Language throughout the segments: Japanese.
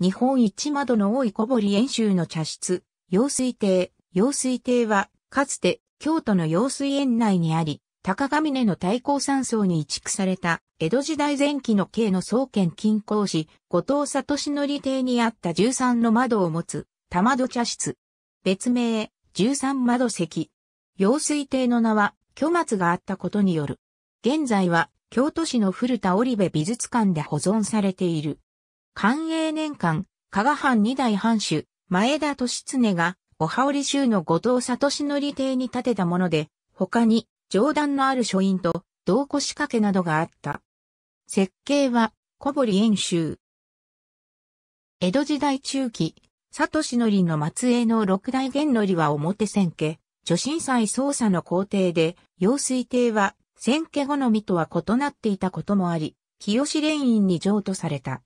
日本一窓の多い小堀演習の茶室、陽水亭。陽水亭は、かつて京都の陽水園内にあり、高峰の太閤山荘に移築された、江戸時代前期の京の総研近郊市、後藤里則邸にあった13の窓を持つ、玉戸茶室。別名、13窓席。陽水亭の名は、虚末があったことによる。現在は、京都市の古田織部美術館で保存されている。寛永年間、加賀藩二代藩主、前田利常が、お羽織州の後藤里則邸に建てたもので、他に、上段のある書院と、銅仕掛けなどがあった。設計は、小堀遠州。江戸時代中期、里則の末裔の六代元則は表千家、女神祭捜査の工程で、陽水邸は、千家好みとは異なっていたこともあり、清蓮院に譲渡された。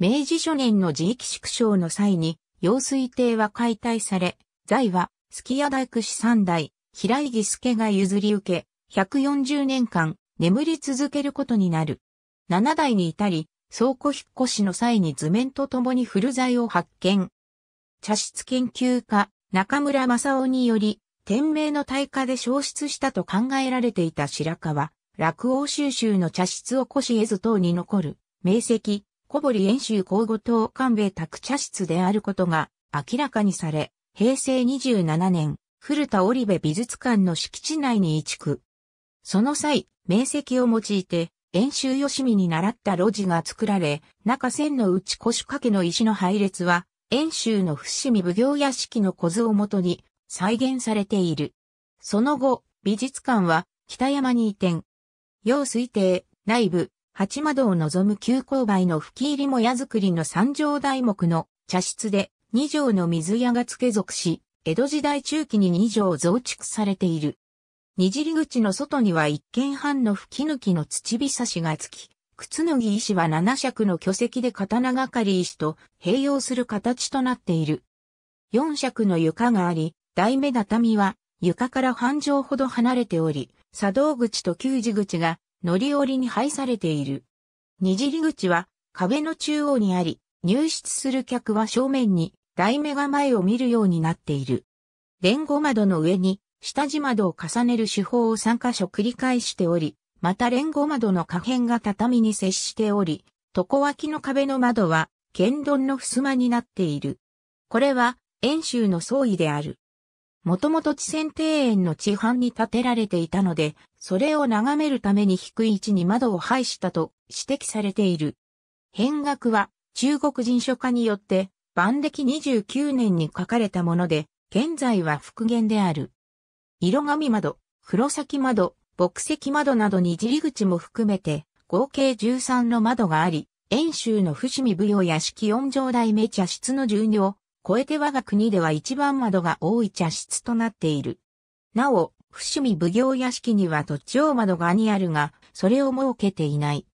明治初年の地域縮小の際に、用水亭は解体され、財は、月屋大工師三代、平井義助が譲り受け、140年間、眠り続けることになる。七代に至り、倉庫引っ越しの際に図面と共に古材を発見。茶室研究家、中村正夫により、天明の大火で消失したと考えられていた白川、落王収集の茶室を越し絵ず等に残る、名石、小堀遠州皇后党官兵宅茶室であることが明らかにされ、平成27年、古田織部美術館の敷地内に移築。その際、名跡を用いて、遠州吉見に習った路地が作られ、中線の内腰掛けの石の配列は、遠州の伏見奉行屋敷の小図をもとに再現されている。その後、美術館は北山に移転。要推定、内部、八窓を望む急勾配の吹き入りも屋造りの三条大木の茶室で二条の水屋が付け属し、江戸時代中期に二条増築されている。にじり口の外には一軒半の吹き抜きの土びさしがつき、靴脱ぎ石は七尺の巨石で刀がかり石と併用する形となっている。四尺の床があり、大目畳は床から半畳ほど離れており、茶道口と給仕口が乗り降りに配されている。二尻口は壁の中央にあり、入室する客は正面に台目が前を見るようになっている。連ゴ窓の上に下地窓を重ねる手法を3箇所繰り返しており、また連ゴ窓の下辺が畳に接しており、床脇の壁の窓は、剣丼の襖になっている。これは、遠州の総意である。もともと地線庭園の地藩に建てられていたので、それを眺めるために低い位置に窓を配したと指摘されている。変額は中国人書家によって、万暦29年に書かれたもので、現在は復元である。色紙窓、黒崎窓、木石窓などにじり口も含めて、合計13の窓があり、遠州の伏見舞踊屋敷四条台、目茶室の従業、超えて我が国では一番窓が多い茶室となっている。なお、伏見奉行屋敷には土地王窓がにあるが、それを設けていない。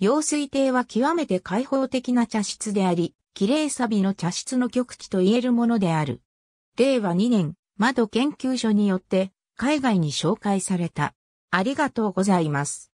用水亭は極めて開放的な茶室であり、綺麗サビの茶室の極地と言えるものである。令和2年、窓研究所によって、海外に紹介された。ありがとうございます。